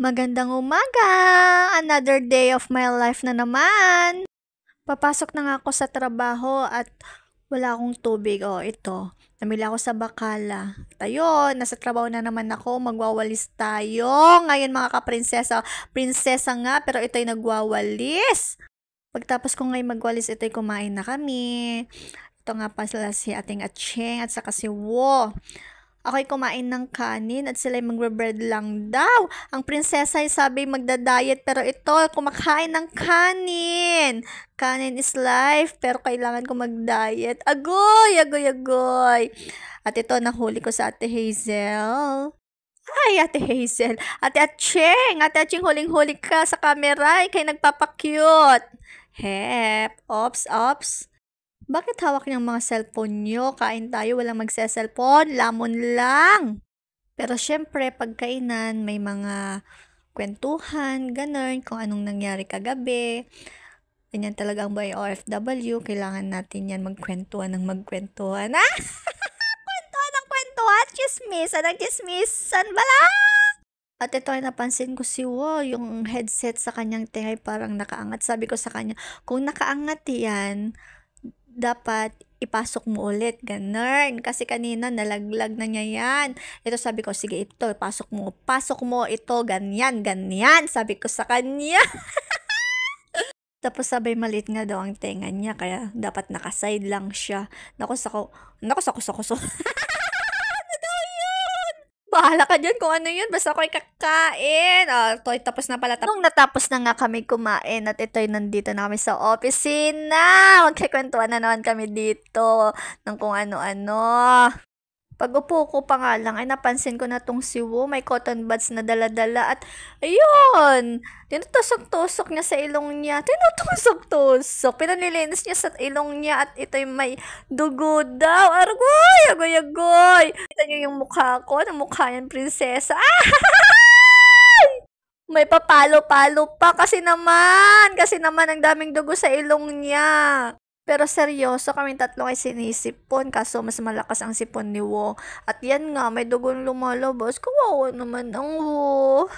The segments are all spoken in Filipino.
Magandang umaga! Another day of my life na naman! Papasok na nga ako sa trabaho at wala akong tubig. oh, ito. Namila ako sa bakala. Tayo, nasa trabaho na naman ako. Magwawalis tayo. Ngayon mga kaprinsesa, prinsesa nga, pero ito'y nagwawalis. Pagtapos ko ngayon magwalis, ito'y kumain na kami. Ito nga pa sila si ating Acheng at saka si Wo. Ako'y kumain ng kanin at sila'y magbe-bread lang daw. Ang prinsesa ay sabi magda-diet pero ito kumakain ng kanin. Kanin is life pero kailangan ko mag-diet. Agoy, agoy, agoy. At ito nahuli ko sa Ate Hazel. Ay, Ate Hazel. Ate Acheng. Ate Acheng, huling-huli ka sa camera. Ikay nagpapakyut. Hep. Ops, ops. Bakit hawak niyang mga cellphone niyo? Kain tayo, walang magse-cellphone, lamon lang! Pero syempre, pagkainan, may mga kwentuhan, ganun, kung anong nangyari kagabi. Ganyan talaga ang buhay OFW. Kailangan natin yan magkwentuhan ng magkwentuhan. Ah! kwentuhan ng kwentuhan! Chismisan ng chismisan! Bala! At ito ay napansin ko si Wo, yung headset sa kanyang tehay parang nakaangat. Sabi ko sa kanya, kung nakaangat yan, dapat ipasok mo ulit. Ganun. Kasi kanina nalaglag na niya yan. Ito sabi ko, sige ito, pasok mo. Pasok mo ito, ganyan, ganyan. Sabi ko sa kanya. Tapos sabay maliit nga daw ang tenga niya, kaya dapat nakaside lang siya. Naku, sako, naku, sako, sako. Bahala ka dyan kung ano yun. Basta ako'y kakain. Oh, toy, tapos na pala. Nung natapos na nga kami kumain at ito'y nandito na kami sa opisina. Magkikwentuhan na naman kami dito ng kung ano-ano. Pag-upo ko pa nga lang ay napansin ko na tong si Wu may cotton buds na daladala at ayun! Tinutusok-tusok niya sa ilong niya. Tinutusok-tusok. Pinanilinis niya sa ilong niya at ito'y may dugo daw. Argoy! Agoy! Agoy! Kita niyo yung mukha ko. Ang mukha yan, prinsesa. Ah! May papalo-palo pa kasi naman. Kasi naman ang daming dugo sa ilong niya. Pero seryoso kaming tatlo ay sinisipon kaso mas malakas ang sipon ni Wo. At yan nga, may dugon lumalabas. Kawawa naman ang Wo.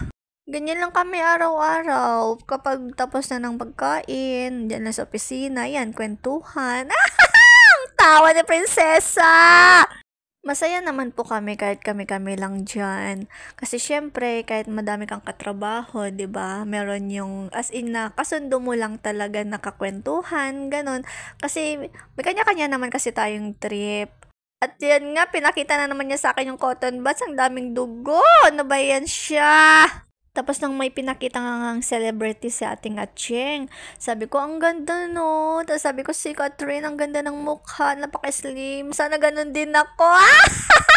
Ganyan lang kami araw-araw. Kapag tapos na ng pagkain, dyan na sa opisina, yan, kwentuhan. Ah, tawa ni prinsesa! Masaya naman po kami kahit kami-kami lang dyan. Kasi syempre, kahit madami kang katrabaho, ba diba? Meron yung, as in na, kasundo mo lang talaga nakakwentuhan, ganun. Kasi, may kanya-kanya naman kasi tayong trip. At yan nga, pinakita na naman niya sa akin yung cotton buds. Ang daming dugo! Ano ba yan siya? Tapos nang may pinakita nga ang celebrity si ating Acheng, sabi ko, ang ganda no. Tapos sabi ko, si Catherine, ang ganda ng mukha, napaka-slim. Sana ganun din ako.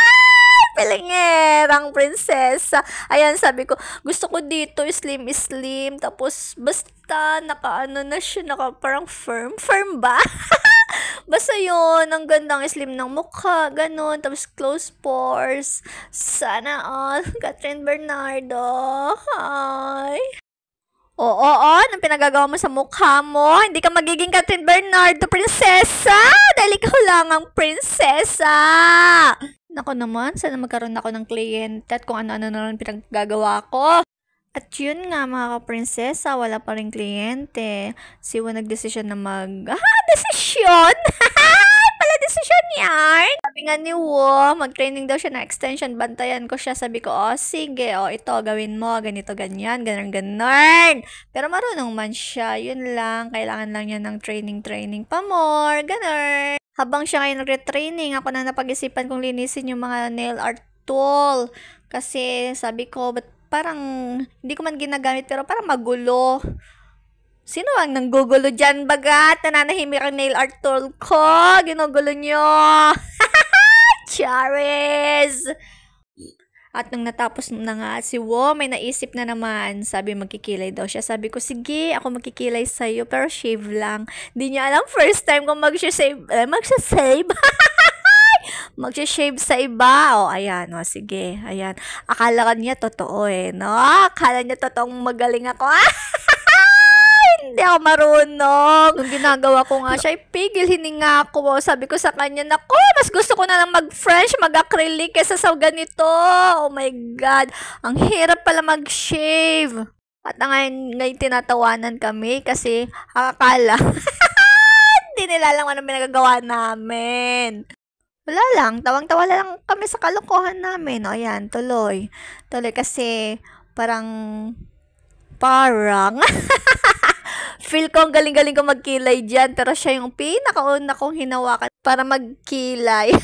Pilingerang prinsesa. Ayan, sabi ko, gusto ko dito, slim, slim. Tapos, basta, naka ano na siya, naka parang firm. Firm ba? Basta yun, ang gandang slim ng mukha, ganun. Tapos close pores. Sana all. Catherine Bernardo. Hi. Oo, oo, anong pinagagawa mo sa mukha mo? Hindi ka magiging Catherine Bernardo, prinsesa! Dahil ikaw lang ang prinsesa! Nako naman, sana magkaroon ako ng kliyente at kung ano-ano na rin pinagagawa ko. At yun nga mga ka-prinsesa, wala pa rin kliyente. Siwa nagdesisyon na mag... Ah, desisyon! desisyon. Pala desisyon ni yarn. Sabi nga ni Wo, mag-training daw siya na extension. Bantayan ko siya. Sabi ko, oh, sige, oh, ito, gawin mo. Ganito, ganyan, ganun, ganun. Pero marunong man siya. Yun lang. Kailangan lang niya ng training-training pa more. Ganun. Habang siya ngayon nagre-training, ako na napag-isipan kong linisin yung mga nail art tool. Kasi sabi ko, ba't parang hindi ko man ginagamit pero parang magulo. Sino ang nanggugulo dyan bagat? Nananahimik ang nail art tool ko. Ginugulo nyo. Charis! At nung natapos na nga si Wo, may naisip na naman. Sabi magkikilay daw siya. Sabi ko, sige, ako magkikilay sa'yo, pero shave lang. Di niya alam, first time kong mag-shave. Eh, mag-shave? Mag-shave sa iba. O, ayan. O, sige. Ayan. Akala ka niya totoo eh, no? Akala niya totoong magaling ako. hindi ako marunong. Nung ginagawa ko nga siya, pigil hininga ako. Sabi ko sa kanya, nako, mas gusto ko na lang mag-French, mag-acrylic kesa sa ganito. Oh my God. Ang hirap pala mag-shave. At ngayon, ngayon tinatawanan kami kasi akala, hindi nila lang ano pinagagawa namin. Wala lang, tawang-tawa lang kami sa kalokohan namin. O ayan, tuloy. Tuloy kasi parang parang Feel ko ang galing-galing ko magkilay dyan, pero siya yung pinakauna kong hinawakan para magkilay.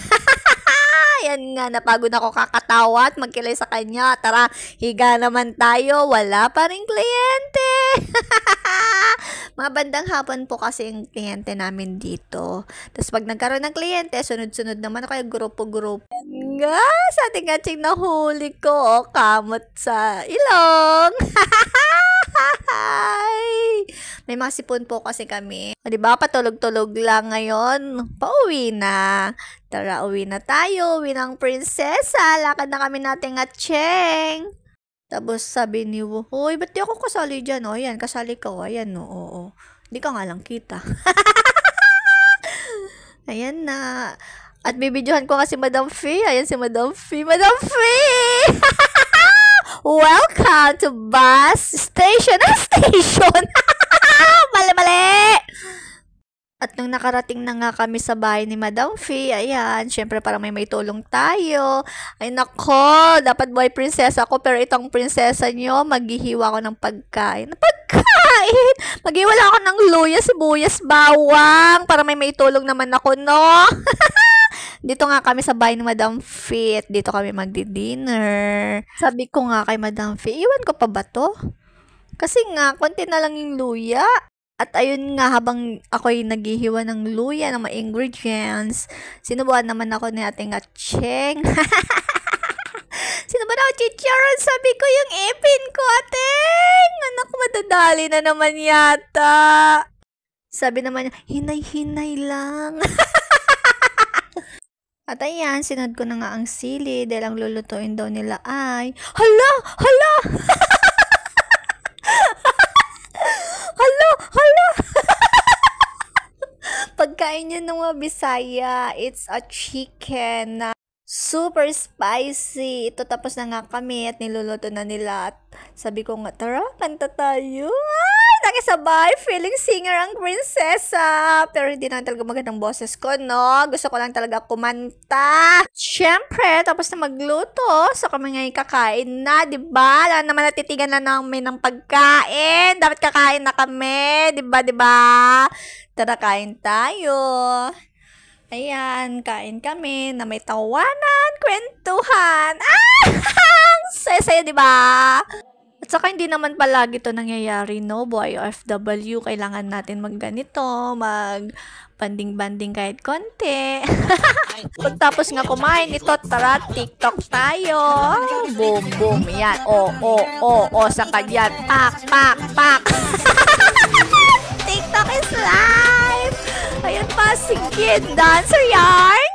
Yan nga, napagod ako kakatawa at magkilay sa kanya. Tara, higa naman tayo. Wala pa rin kliyente. Mga bandang hapon po kasi yung kliyente namin dito. Tapos pag nagkaroon ng kliyente, sunod-sunod naman ako yung grupo-grupo nga sa ating na huli ko o oh, kamot sa ilong. May mga sipon po kasi kami. O diba, patulog-tulog lang ngayon. Pauwi na. Tara, uwi na tayo. Uwi ng prinsesa. Lakad na kami nating atcheng. Tapos sabi ni Wu, Hoy, ba't di ako kasali dyan? O, oh, yan, kasali ka. Oh, ayan, no, oo. Hindi ka nga lang kita. ayan na. At bibidyohan ko kasi si Madam Fee. Ayan si Madam Fee. Madam Fee! Welcome to bus station. Ah, station! mali, mali! At nung nakarating na nga kami sa bahay ni Madam Fee, ayan, syempre parang may may tulong tayo. Ay nako, dapat boy princess ako, pero itong prinsesa nyo, maghihiwa ako ng pagkain. Pagkain! Maghiwala ako ng luya, sibuyas, bawang, para may may tulong naman ako, no? dito nga kami sa bahay ni Madam Fit. Dito kami magdi-dinner. Sabi ko nga kay Madam Fit, iwan ko pa ba to? Kasi nga, konti na lang yung luya. At ayun nga, habang ako'y naghihiwa ng luya ng mga ingredients, sinubuan naman ako ni ating acheng. Sino ba daw chicharon? Sabi ko yung ipin ko, ating! Anak, madadali na naman yata. Sabi naman niya, hinay-hinay lang. At ayan, sinad ko na nga ang sili dahil ang lulutuin daw nila ay... Hala! Hala! hala! Hala! Pagkain niya ng mga Bisaya, it's a chicken na super spicy. Ito tapos na nga kami at niluluto na nila at sabi ko nga, tara, kanta tayo. Ay, nakisabay, feeling singer ang prinsesa. Pero hindi na talaga magandang boses ko, no? Gusto ko lang talaga kumanta. Siyempre, tapos na magluto, so kami ngayon kakain na, di ba? Alam naman natitigan na namin ng pagkain. Dapat kakain na kami, di ba, di ba? Tara, kain tayo. Ayan, kain kami na may tawanan, kwentuhan. Ah! Ang sesaya, di ba? At saka hindi naman palagi to nangyayari, no? Boy, OFW, kailangan natin magganito, mag banding-banding kahit konti. Pagtapos nga kumain, ito, tara, TikTok tayo. Boom, boom, yan. O, o, o, o, sa kanya. Pak, pak, pak. TikTok is live! Pasigid Dancer Yarn!